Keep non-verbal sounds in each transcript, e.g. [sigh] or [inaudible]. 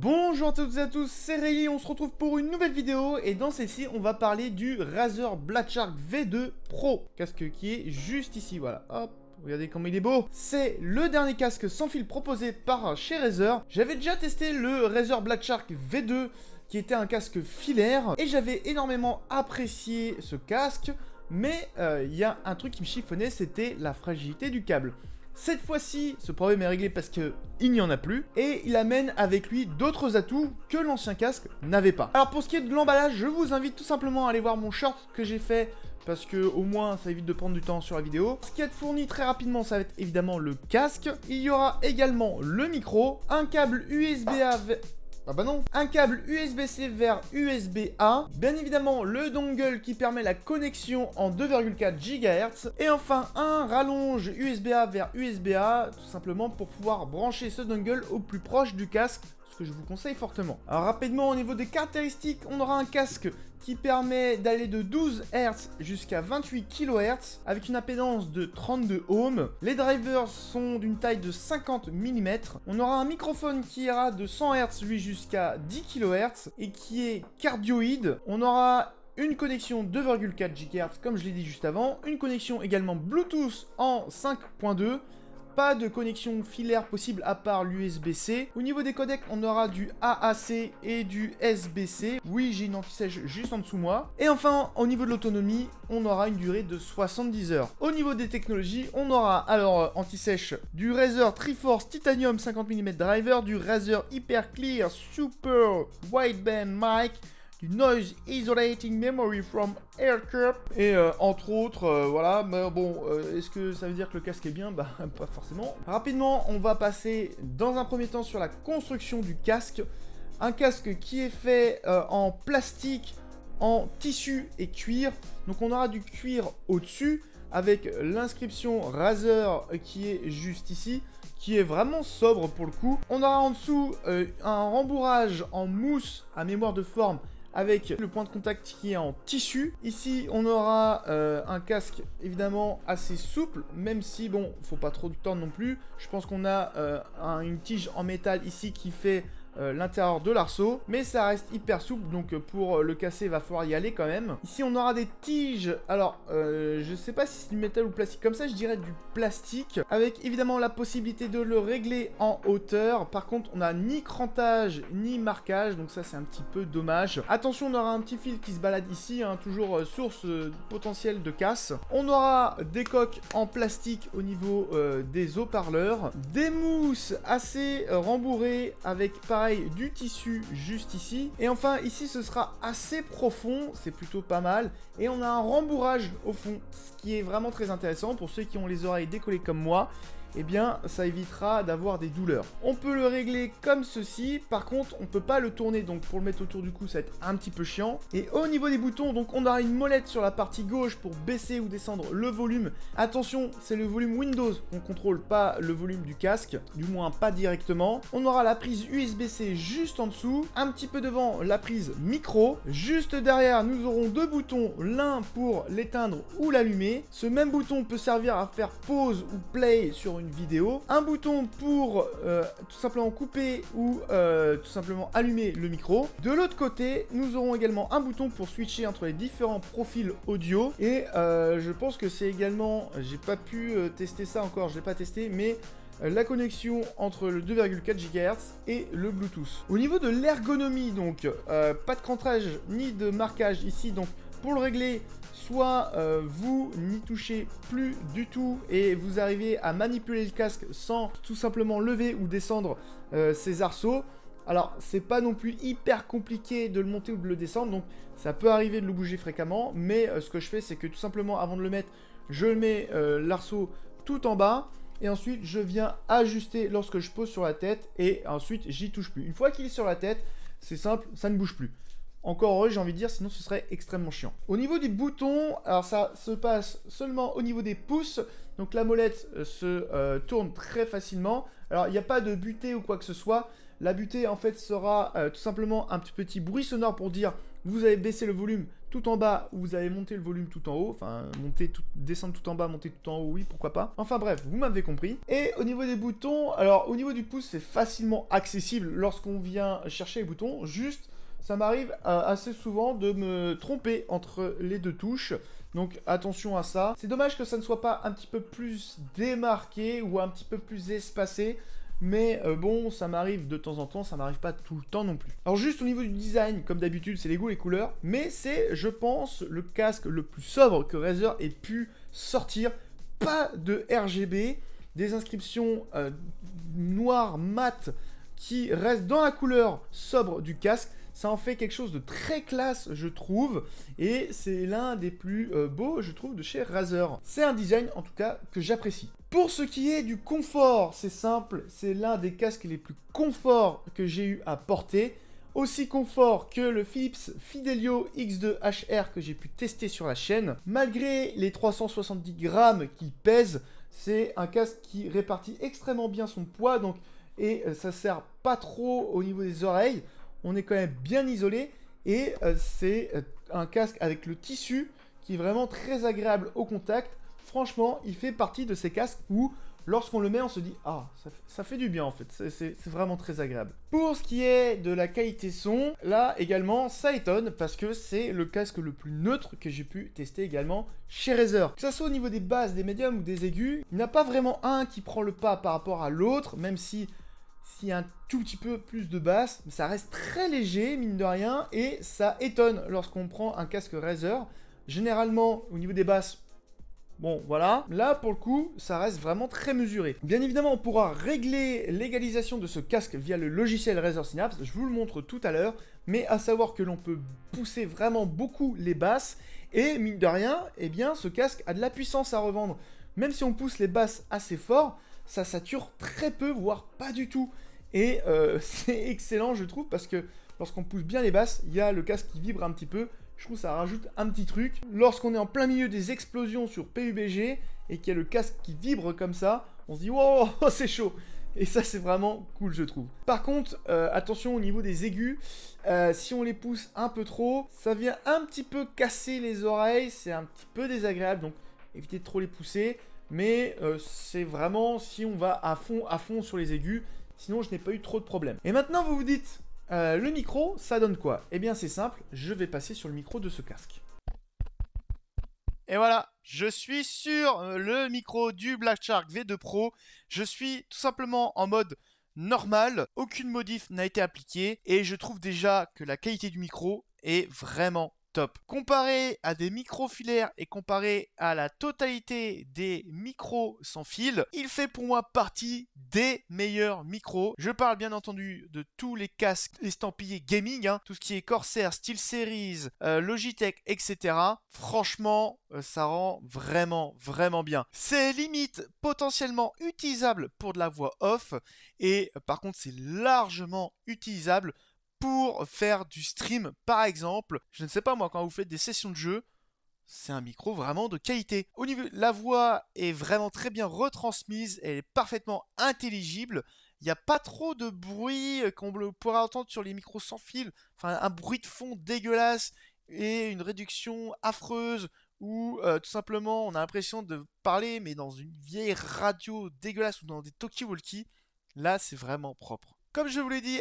Bonjour à toutes et à tous, c'est Rayleigh, on se retrouve pour une nouvelle vidéo et dans celle-ci on va parler du Razer Black Shark V2 Pro, casque qui est juste ici, voilà, hop, Regardez comme il est beau C'est le dernier casque sans fil proposé par chez Razer. J'avais déjà testé le Razer Black Shark V2 qui était un casque filaire et j'avais énormément apprécié ce casque mais euh, il y a un truc qui me chiffonnait, c'était la fragilité du câble. Cette fois-ci, ce problème est réglé parce que il n'y en a plus, et il amène avec lui d'autres atouts que l'ancien casque n'avait pas. Alors pour ce qui est de l'emballage, je vous invite tout simplement à aller voir mon short que j'ai fait parce que au moins ça évite de prendre du temps sur la vidéo. Ce qui est fourni très rapidement, ça va être évidemment le casque. Il y aura également le micro, un câble USB ah bah non Un câble USB-C vers USB-A, bien évidemment le dongle qui permet la connexion en 2,4 GHz, et enfin un rallonge USB-A vers USB-A, tout simplement pour pouvoir brancher ce dongle au plus proche du casque que je vous conseille fortement. Alors rapidement au niveau des caractéristiques, on aura un casque qui permet d'aller de 12 Hz jusqu'à 28 kHz avec une impédance de 32 ohms. Les drivers sont d'une taille de 50 mm. On aura un microphone qui ira de 100 Hz lui jusqu'à 10 kHz et qui est cardioïde. On aura une connexion 2,4 GHz comme je l'ai dit juste avant, une connexion également Bluetooth en 5.2 pas de connexion filaire possible à part l'USB-C. Au niveau des codecs, on aura du AAC et du SBC. Oui, j'ai une anti-sèche juste en dessous moi. Et enfin, au niveau de l'autonomie, on aura une durée de 70 heures. Au niveau des technologies, on aura alors euh, anti-sèche du Razer Triforce Titanium 50 mm driver, du Razer Hyper Clear Super Wideband mic, du Noise Isolating Memory from aircraft Et euh, entre autres, euh, voilà, mais bon, euh, est-ce que ça veut dire que le casque est bien Bah, [laughs] pas forcément. Rapidement, on va passer dans un premier temps sur la construction du casque. Un casque qui est fait en plastique, en tissu et cuir. Donc on aura du cuir au-dessus avec l'inscription Razer qui est juste ici qui est vraiment sobre pour le coup. On aura en dessous un rembourrage en mousse à mémoire de forme avec le point de contact qui est en tissu. Ici, on aura euh, un casque évidemment assez souple, même si, bon, faut pas trop de temps non plus. Je pense qu'on a euh, une tige en métal ici qui fait euh, l'intérieur de l'arceau. Mais ça reste hyper souple, donc euh, pour euh, le casser, il va falloir y aller quand même. Ici, on aura des tiges. Alors, euh, je sais pas si c'est du métal ou plastique. Comme ça, je dirais du plastique. Avec évidemment la possibilité de le régler en hauteur. Par contre, on a ni crantage, ni marquage. Donc ça, c'est un petit peu dommage. Attention, on aura un petit fil qui se balade ici. Hein, toujours source potentielle de casse. On aura des coques en plastique au niveau des haut-parleurs. Des mousses assez rembourrées avec pareil du tissu juste ici. Et enfin, ici, ce sera assez profond, c'est plutôt pas mal. Et on a un rembourrage au fond, ce qui est vraiment très intéressant pour ceux qui ont les oreilles décollées comme moi eh bien ça évitera d'avoir des douleurs. On peut le régler comme ceci, par contre on peut pas le tourner, donc pour le mettre autour du cou ça va être un petit peu chiant. Et au niveau des boutons, donc on aura une molette sur la partie gauche pour baisser ou descendre le volume. Attention, c'est le volume Windows, on contrôle pas le volume du casque, du moins pas directement. On aura la prise USB-C juste en dessous, un petit peu devant la prise micro. Juste derrière, nous aurons deux boutons, l'un pour l'éteindre ou l'allumer. Ce même bouton peut servir à faire pause ou play sur une vidéo. Un bouton pour euh, tout simplement couper ou euh, tout simplement allumer le micro. De l'autre côté, nous aurons également un bouton pour switcher entre les différents profils audio. Et euh, je pense que c'est également, j'ai pas pu tester ça encore, je l'ai pas testé, mais la connexion entre le 2,4 GHz et le Bluetooth. Au niveau de l'ergonomie, donc, pas de crantrage ni de marquage ici, donc pour le régler, soit euh, vous n'y touchez plus du tout et vous arrivez à manipuler le casque sans tout simplement lever ou descendre euh, ses ces arceaux. Alors c'est pas non plus hyper compliqué de le monter ou de le descendre, donc ça peut arriver de le bouger fréquemment, mais euh, ce que je fais c'est que tout simplement avant de le mettre, je mets l'arceau tout en bas, et ensuite je viens ajuster lorsque je pose sur la tête, et ensuite j'y touche plus. Une fois qu'il est sur la tête, c'est simple, ça ne bouge plus. Encore heureux, j'ai envie de dire, sinon ce serait extrêmement chiant. Au niveau du bouton, alors ça se passe seulement au niveau des pouces, donc la molette euh, se euh, tourne très facilement. Alors il n'y a pas de butée ou quoi que ce soit. La butée en fait sera euh, tout simplement un petit bruit sonore pour dire vous avez baissé le volume tout en bas ou vous avez monté le volume tout en haut. Enfin, monter tout, descendre tout en bas, monter tout en haut, oui, pourquoi pas. Enfin bref, vous m'avez compris. Et au niveau des boutons, alors au niveau du pouce, c'est facilement accessible lorsqu'on vient chercher les boutons. Juste, ça m'arrive euh, assez souvent de me tromper entre les deux touches. Donc attention à ça. C'est dommage que ça ne soit pas un petit peu plus démarqué ou un petit peu plus espacé. Mais euh, bon, ça m'arrive de temps en temps, ça m'arrive pas tout le temps non plus. Alors juste au niveau du design, comme d'habitude, c'est les goûts, les couleurs. Mais c'est, je pense, le casque le plus sobre que Razer ait pu sortir. Pas de RGB, des inscriptions euh, noires, mat, qui restent dans la couleur sobre du casque. Ça en fait quelque chose de très classe, je trouve. Et c'est l'un des plus euh, beaux, je trouve, de chez Razer. C'est un design, en tout cas, que j'apprécie. Pour ce qui est du confort, c'est simple. C'est l'un des casques les plus confort que j'ai eu à porter aussi confort que le Philips Fidelio X2 HR que j'ai pu tester sur la chaîne. Malgré les 370 grammes qu'il pèse, c'est un casque qui répartit extrêmement bien son poids donc, et euh, ça sert pas trop au niveau des oreilles on est quand même bien isolé et euh, c'est euh, un casque avec le tissu qui est vraiment très agréable au contact. Franchement, il fait partie de ces casques où lorsqu'on le met, on se dit ah, ça, fait du bien en fait, c'est vraiment très agréable. Pour ce qui est de la qualité son, là également ça étonne parce que c'est le casque le plus neutre que j'ai pu tester également chez Razer. Que ce soit au niveau des bases des médiums ou des aigus, il n'y a pas vraiment un qui prend le pas par rapport à l'autre, même si s'il y a un tout petit peu plus de basses, ça reste très léger, mine de rien, et ça étonne lorsqu'on prend un casque Razer. Généralement, au niveau des basses, Bon, voilà. Là, pour le coup, ça reste vraiment très mesuré. Bien évidemment, on pourra régler l'égalisation de ce casque via le logiciel Razer Synapse. Je vous le montre tout à l'heure. Mais à savoir que l'on peut pousser vraiment beaucoup les basses. Et mine de rien, eh bien, ce casque a de la puissance à revendre. Même si on pousse les basses assez fort, ça sature très peu, voire pas du tout. Et euh, [laughs] c'est excellent, je trouve, parce que lorsqu'on pousse bien les basses, il y a le casque qui vibre un petit peu. Je trouve que ça rajoute un petit truc. Lorsqu'on est en plein milieu des explosions sur PUBG et qu'il y a le casque qui vibre comme ça, on se dit wow, [laughs] c'est chaud. Et ça, c'est vraiment cool, je trouve. Par contre, euh, attention au niveau des aigus. Euh, si on les pousse un peu trop, ça vient un petit peu casser les oreilles. C'est un petit peu désagréable, donc évitez de trop les pousser mais euh, c'est vraiment si on va à fond, à fond sur les aigus, sinon je n'ai pas eu trop de problèmes. Et maintenant vous vous dites, euh, le micro, ça donne quoi Eh bien c'est simple, je vais passer sur le micro de ce casque. Et voilà, je suis sur euh, le micro du Black Shark V2 Pro, je suis tout simplement en mode normal, aucune modif n'a été appliquée, et je trouve déjà que la qualité du micro est vraiment top. Comparé à des micro filaires et comparé à la totalité des micros sans fil, il fait pour moi partie des meilleurs micros. Je parle bien entendu de tous les casques estampillés gaming, hein, tout ce qui est Corsair, SteelSeries, euh, Logitech, etc. Franchement, euh, ça rend vraiment, vraiment bien. C'est limite potentiellement utilisable pour de la voix off et euh, par contre c'est largement utilisable pour faire du stream, par exemple. Je ne sais pas moi, quand vous faites des sessions de jeu, c'est un micro vraiment de qualité. Au niveau, la voix est vraiment très bien retransmise, elle est parfaitement intelligible. Il n'y a pas trop de bruit qu'on pourra entendre sur les micros sans fil. Enfin, un bruit de fond dégueulasse et une réduction affreuse ou euh, tout simplement on a l'impression de parler mais dans une vieille radio dégueulasse ou dans des talkie-walkie. Là, c'est vraiment propre. Comme je vous l'ai dit,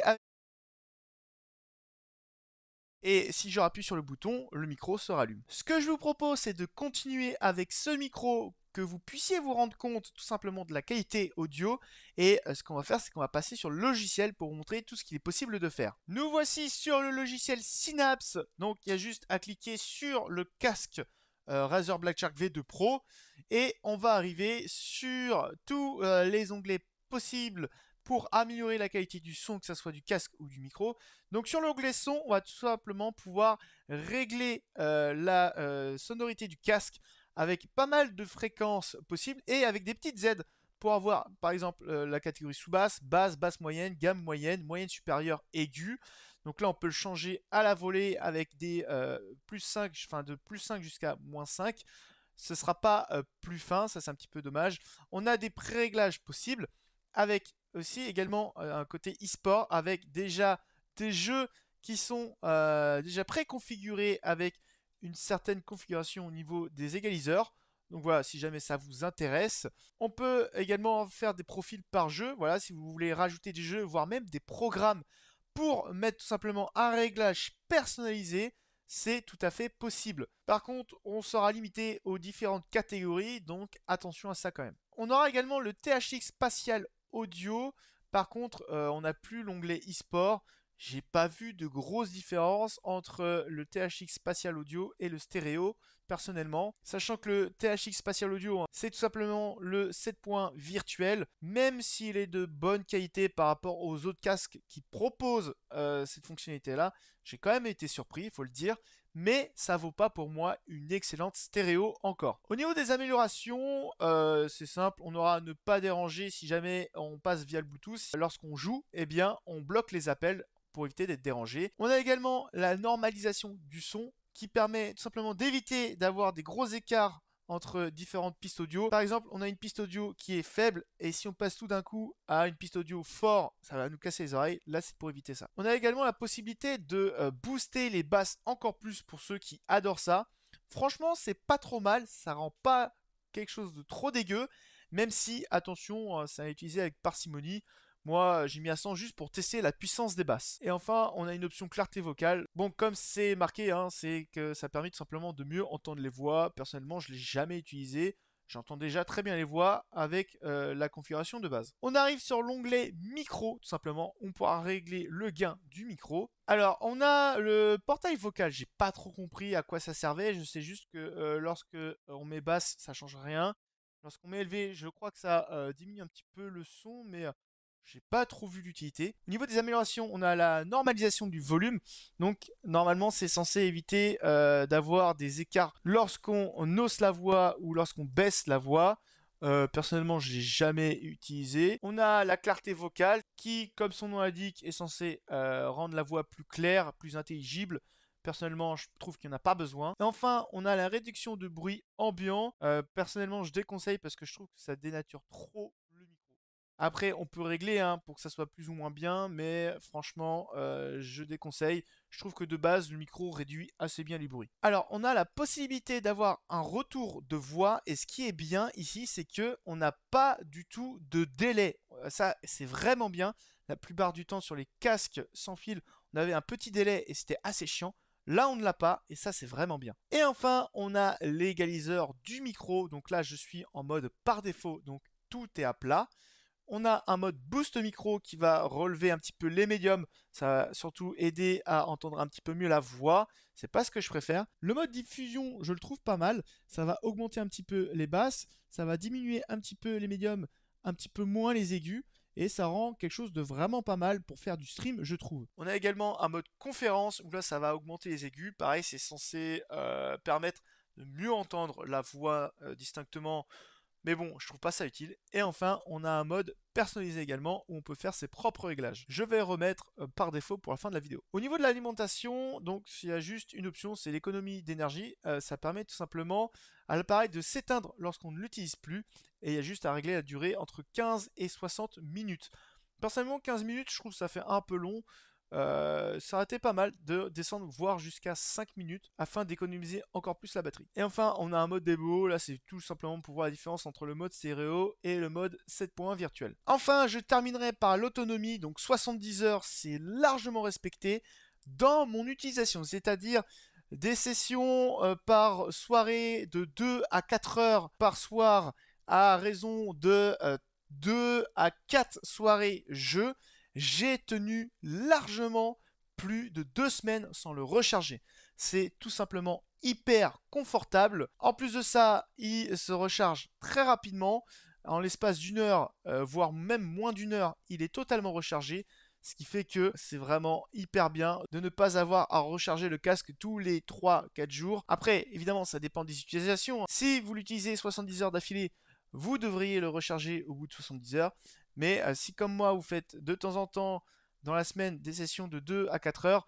et si je rappuie sur le bouton, le micro se rallume. Ce que je vous propose, c'est de continuer avec ce micro que vous puissiez vous rendre compte tout simplement de la qualité audio. Et euh, ce qu'on va faire, c'est qu'on va passer sur le logiciel pour vous montrer tout ce qu'il est possible de faire. Nous voici sur le logiciel Synapse. Donc il y a juste à cliquer sur le casque euh, Razer Black Shark V2 Pro. Et on va arriver sur tous euh, les onglets possibles pour améliorer la qualité du son, que ce soit du casque ou du micro. Donc sur l'onglet son, on va tout simplement pouvoir régler euh, la euh, sonorité du casque avec pas mal de fréquences possibles et avec des petites aides pour avoir par exemple euh, la catégorie sous-basse, basse, basse moyenne, gamme moyenne, moyenne supérieure, aiguë. Donc là on peut le changer à la volée avec des plus 5, enfin de plus 5 jusqu'à moins 5. Ce sera pas plus fin, ça c'est un petit peu dommage. On a des pré-réglages possibles avec aussi également euh, un côté e-sport avec déjà des jeux qui sont euh, déjà préconfigurés avec une certaine configuration au niveau des égaliseurs. Donc voilà, si jamais ça vous intéresse. On peut également faire des profils par jeu. Voilà, si vous voulez rajouter des jeux, voire même des programmes pour mettre tout simplement un réglage personnalisé, c'est tout à fait possible. Par contre, on sera limité aux différentes catégories, donc attention à ça quand même. On aura également le THX spatial audio. Par contre, euh, on n'a plus l'onglet e-sport. J'ai pas vu de grosses différences entre le THX Spatial Audio et le stéréo, personnellement. Sachant que le THX Spatial Audio, hein, c'est tout simplement le 7 points virtuel, même s'il est de bonne qualité par rapport aux autres casques qui proposent euh, cette fonctionnalité-là, j'ai quand même été surpris, il faut le dire mais ça vaut pas pour moi une excellente stéréo encore. Au niveau des améliorations, euh, c'est simple, on aura à ne pas déranger si jamais on passe via le Bluetooth. Lorsqu'on joue, eh bien, on bloque les appels pour éviter d'être dérangé. On a également la normalisation du son qui permet tout simplement d'éviter d'avoir des gros écarts entre différentes pistes audio. Par exemple, on a une piste audio qui est faible et si on passe tout d'un coup à une piste audio fort, ça va nous casser les oreilles. Là, c'est pour éviter ça. On a également la possibilité de euh, booster les basses encore plus pour ceux qui adorent ça. Franchement, c'est pas trop mal, ça rend pas quelque chose de trop dégueu, même si, attention, hein, ça à utilisé avec parcimonie. Moi, euh, j'ai mis à 100 juste pour tester la puissance des basses. Et enfin, on a une option clarté vocale. Bon, comme c'est marqué, hein, c'est que ça permet tout simplement de mieux entendre les voix. Personnellement, je ne l'ai jamais utilisé. J'entends déjà très bien les voix avec euh, la configuration de base. On arrive sur l'onglet micro, tout simplement. On pourra régler le gain du micro. Alors, on a le portail vocal. J'ai pas trop compris à quoi ça servait. Je sais juste que euh, lorsque on met basse, ça change rien. Lorsqu'on met élevé, je crois que ça diminue un petit peu le son, mais j'ai pas trop vu l'utilité. Au niveau des améliorations, on a la normalisation du volume. Donc normalement, c'est censé éviter euh, d'avoir des écarts lorsqu'on hausse la voix ou lorsqu'on baisse la voix. Euh, personnellement, je l'ai jamais utilisé. On a la clarté vocale qui, comme son nom l'indique, est censée euh, rendre la voix plus claire, plus intelligible. Personnellement, je trouve qu'il n'y en a pas besoin. Et enfin, on a la réduction de bruit ambiant. personnellement, je déconseille parce que je trouve que ça dénature trop après, on peut régler hein, pour que ça soit plus ou moins bien, mais franchement, euh, je déconseille. Je trouve que de base, le micro réduit assez bien les bruits. Alors, on a la possibilité d'avoir un retour de voix, et ce qui est bien ici, c'est que on n'a pas du tout de délai. Euh, ça, c'est vraiment bien. La plupart du temps, sur les casques sans fil, on avait un petit délai et c'était assez chiant. Là, on ne l'a pas, et ça, c'est vraiment bien. Et enfin, on a l'égaliseur du micro. Donc là, je suis en mode par défaut, donc tout est à plat. On a un mode boost micro qui va relever un petit peu les médiums. Ça va surtout aider à entendre un petit peu mieux la voix. C'est pas ce que je préfère. Le mode diffusion, je le trouve pas mal. Ça va augmenter un petit peu les basses. Ça va diminuer un petit peu les médiums, un petit peu moins les aigus. Et ça rend quelque chose de vraiment pas mal pour faire du stream, je trouve. On a également un mode conférence où là, ça va augmenter les aigus. Pareil, c'est censé euh, permettre de mieux entendre la voix euh, distinctement mais bon, je trouve pas ça utile. Et enfin, on a un mode personnalisé également où on peut faire ses propres réglages. Je vais remettre euh, par défaut pour la fin de la vidéo. Au niveau de l'alimentation, donc il y a juste une option, c'est l'économie d'énergie. Euh, ça permet tout simplement à l'appareil de s'éteindre lorsqu'on ne l'utilise plus. Et il y a juste à régler la durée entre 15 et 60 minutes. Personnellement, 15 minutes, je trouve ça fait un peu long. Euh, ça aurait été pas mal de descendre voire jusqu'à 5 minutes afin d'économiser encore plus la batterie. Et enfin on a un mode démo, là c'est tout simplement pour voir la différence entre le mode stéréo et le mode 7.1 virtuel. Enfin je terminerai par l'autonomie, donc 70 heures c'est largement respecté dans mon utilisation, c'est-à-dire des sessions euh, par soirée de 2 à 4 heures par soir à raison de 2 euh, à 4 soirées jeux j'ai tenu largement plus de deux semaines sans le recharger. C'est tout simplement hyper confortable. En plus de ça, il se recharge très rapidement. En l'espace d'une heure, euh, voire même moins d'une heure, il est totalement rechargé. Ce qui fait que c'est vraiment hyper bien de ne pas avoir à recharger le casque tous les 3-4 jours. Après, évidemment, ça dépend des utilisations. Si vous l'utilisez 70 heures d'affilée, vous devriez le recharger au bout de 70 heures. Mais euh, si comme moi, vous faites de temps en temps dans la semaine des sessions de 2 à 4 heures,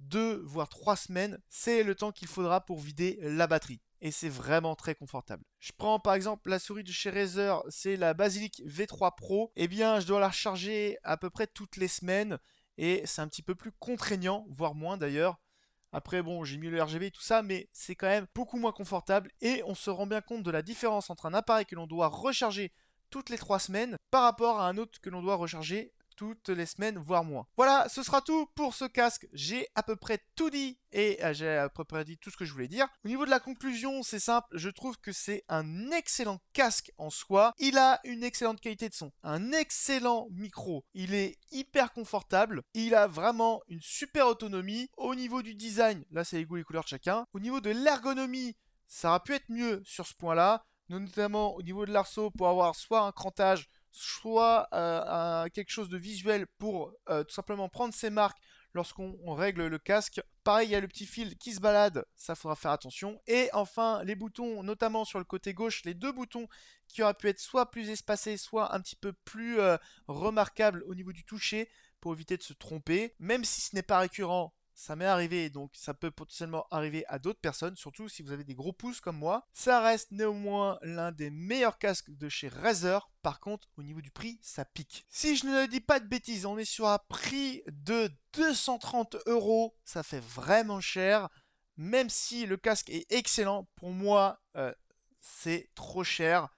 2 voire 3 semaines, c'est le temps qu'il faudra pour vider la batterie. Et c'est vraiment très confortable. Je prends par exemple la souris de chez Razer, c'est la Basilic V3 Pro. Eh bien, je dois la recharger à peu près toutes les semaines. Et c'est un petit peu plus contraignant, voire moins d'ailleurs. Après, bon, j'ai mis le RGB et tout ça, mais c'est quand même beaucoup moins confortable. Et on se rend bien compte de la différence entre un appareil que l'on doit recharger toutes les trois semaines par rapport à un autre que l'on doit recharger toutes les semaines, voire moins. Voilà, ce sera tout pour ce casque. J'ai à peu près tout dit et euh, j'ai à peu près dit tout ce que je voulais dire. Au niveau de la conclusion, c'est simple. Je trouve que c'est un excellent casque en soi. Il a une excellente qualité de son, un excellent micro. Il est hyper confortable. Il a vraiment une super autonomie. Au niveau du design, là c'est les goûts et les couleurs de chacun. Au niveau de l'ergonomie, ça aurait pu être mieux sur ce point-là notamment au niveau de l'arceau, pour avoir soit un crantage, soit euh, quelque chose de visuel pour euh, tout simplement prendre ses marques lorsqu'on règle le casque. Pareil, il y a le petit fil qui se balade, ça faudra faire attention. Et enfin, les boutons, notamment sur le côté gauche, les deux boutons qui auraient pu être soit plus espacés, soit un petit peu plus euh, remarquables au niveau du toucher pour éviter de se tromper. Même si ce n'est pas récurrent, ça m'est arrivé, donc ça peut potentiellement arriver à d'autres personnes, surtout si vous avez des gros pouces comme moi. Ça reste néanmoins l'un des meilleurs casques de chez Razer. Par contre, au niveau du prix, ça pique. Si je ne dis pas de bêtises, on est sur un prix de 230 euros. Ça fait vraiment cher. Même si le casque est excellent, pour moi, euh, c'est trop cher.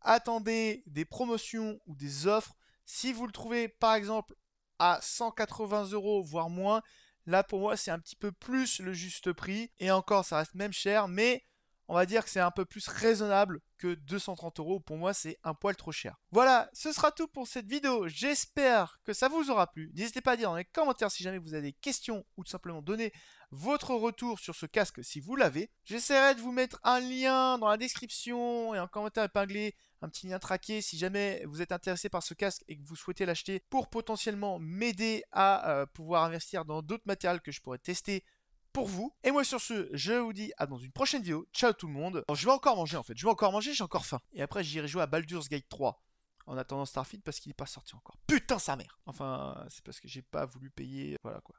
Attendez des promotions ou des offres. Si vous le trouvez par exemple à 180 euros, voire moins, Là, pour moi, c'est un petit peu plus le juste prix. Et encore, ça reste même cher, mais on va dire que c'est un peu plus raisonnable que 230 euros. Pour moi, c'est un poil trop cher. Voilà, ce sera tout pour cette vidéo. J'espère que ça vous aura plu. N'hésitez pas à dire dans les commentaires si jamais vous avez des questions ou tout simplement donner votre retour sur ce casque si vous l'avez. J'essaierai de vous mettre un lien dans la description et un commentaire épinglé, un petit lien traqué si jamais vous êtes intéressé par ce casque et que vous souhaitez l'acheter pour potentiellement m'aider à euh, pouvoir investir dans d'autres matériels que je pourrais tester vous. Et moi sur ce, je vous dis à dans une prochaine vidéo. Ciao tout le monde. je vais encore manger en fait. Je vais encore manger, j'ai encore faim. Et après j'irai jouer à Baldur's Gate 3. En attendant Starfield parce qu'il n'est pas sorti encore. Putain sa mère Enfin, c'est parce que j'ai pas voulu payer. Voilà quoi.